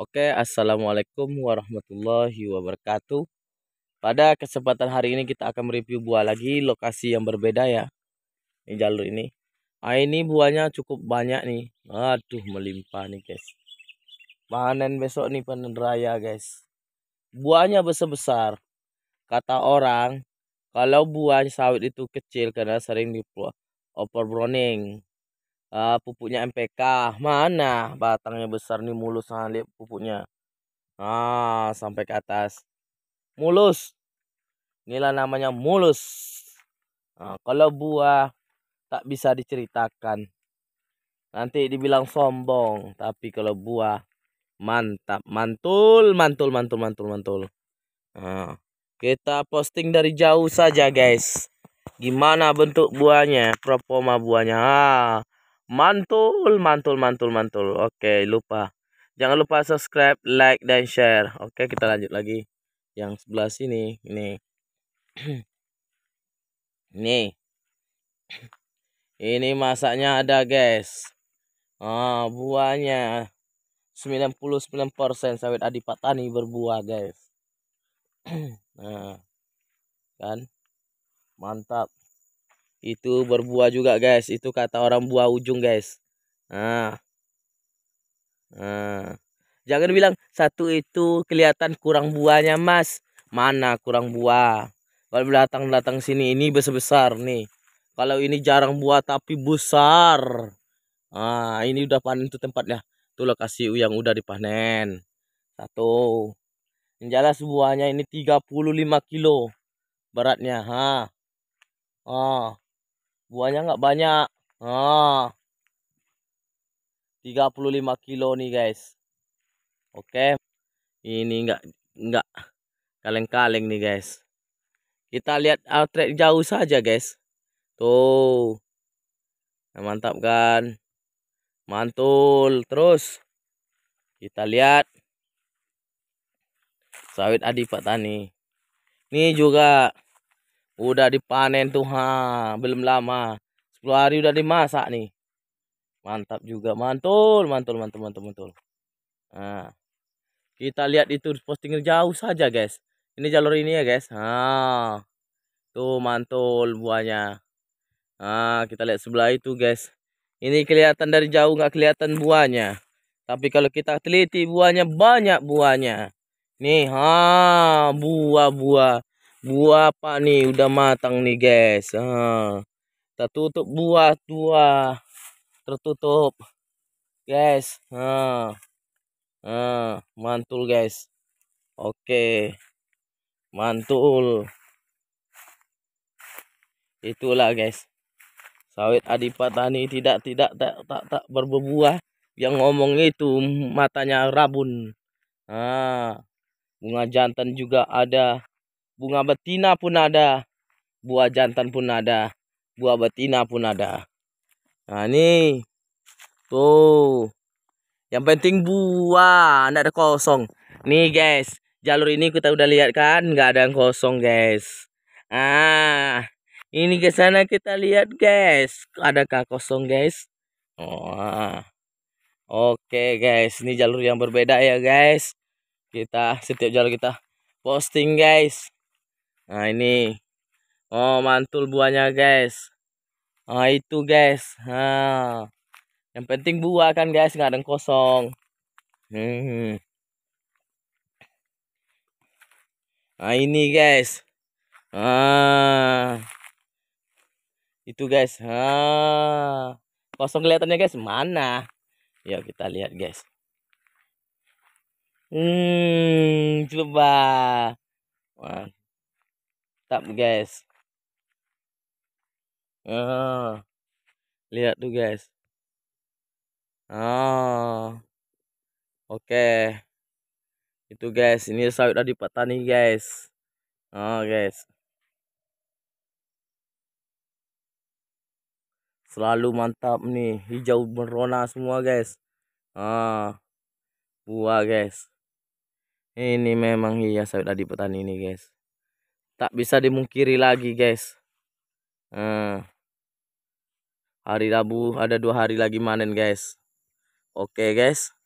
Oke, Assalamualaikum warahmatullahi wabarakatuh. Pada kesempatan hari ini kita akan mereview buah lagi lokasi yang berbeda ya. Ini jalur ini. Ah ini buahnya cukup banyak nih. Aduh melimpah nih guys. Panen besok nih panen raya guys. Buahnya besar-besar. Kata orang kalau buah sawit itu kecil karena sering di overbroning uh, eh, pupuknya MPK mana batangnya besar nih mulus nih ah, pupuknya ah sampai ke atas mulus inilah namanya mulus nah, kalau buah tak bisa diceritakan nanti dibilang sombong tapi kalau buah mantap mantul mantul mantul mantul mantul nah, kita posting dari jauh saja guys gimana bentuk buahnya propoma buahnya ah Mantul, mantul, mantul, mantul. Oke, lupa. Jangan lupa subscribe, like, dan share. Oke, kita lanjut lagi. Yang sebelah sini, ini. ini Ini masaknya ada, guys. Ah, buahnya 99% sawit adipatani berbuah, guys. nah. Kan? Mantap. Itu berbuah juga guys. Itu kata orang buah ujung guys. Nah. Nah. Jangan bilang satu itu kelihatan kurang buahnya mas. Mana kurang buah. Kalau datang-datang sini ini besar-besar nih. Kalau ini jarang buah tapi besar. Ah, ini udah panen tuh tempatnya. Tuh lokasi yang udah dipanen. Satu. Jelas buahnya ini 35 kilo beratnya. Ha. Ah. Nah buahnya nggak banyak ah 35 kilo nih guys oke ini nggak nggak kaleng-kaleng nih guys kita lihat outlet jauh saja guys tuh nah, mantap kan mantul terus kita lihat sawit adipak tani ini juga Udah dipanen tuh ha, belum lama. 10 hari udah dimasak nih. Mantap juga, mantul, mantul, mantul, mantul, mantul. Nah, kita lihat itu posting jauh saja, guys. Ini jalur ini ya, guys. Ha. Tuh mantul buahnya. Nah, kita lihat sebelah itu, guys. Ini kelihatan dari jauh nggak kelihatan buahnya. Tapi kalau kita teliti buahnya banyak buahnya. Nih, ha, buah-buah buah apa nih udah matang nih guys ah, kita tutup buah dua tertutup guys ah, ah, mantul guys oke mantul itulah guys sawit adipatani tidak tidak tak tak, tak berbuah yang ngomong itu matanya rabun ah bunga jantan juga ada bunga betina pun ada, buah jantan pun ada, buah betina pun ada. Nah, ini tuh. Yang penting buah, enggak ada kosong. Nih, guys, jalur ini kita udah lihat kan, nggak ada yang kosong, guys. Ah, ini ke sana kita lihat, guys. Adakah kosong, guys? Oh. Ah. Oke, guys. Ini jalur yang berbeda ya, guys. Kita setiap jalur kita posting, guys. Nah ini. Oh mantul buahnya guys. Nah itu guys. Nah. Yang penting buah kan guys. Gak ada yang kosong. Hmm. Nah ini guys. Ah. Itu guys. Ah. Kosong kelihatannya guys. Mana? Ya kita lihat guys. Hmm, coba mantap guys oh, lihat tuh guys oh oke okay. itu guys ini sawit dari petani guys oh guys selalu mantap nih hijau merona semua guys ah buah guys ini memang hias sawit dari petani ini guys tak bisa dimungkiri lagi guys nah, hari Rabu ada dua hari lagi manen guys oke okay, guys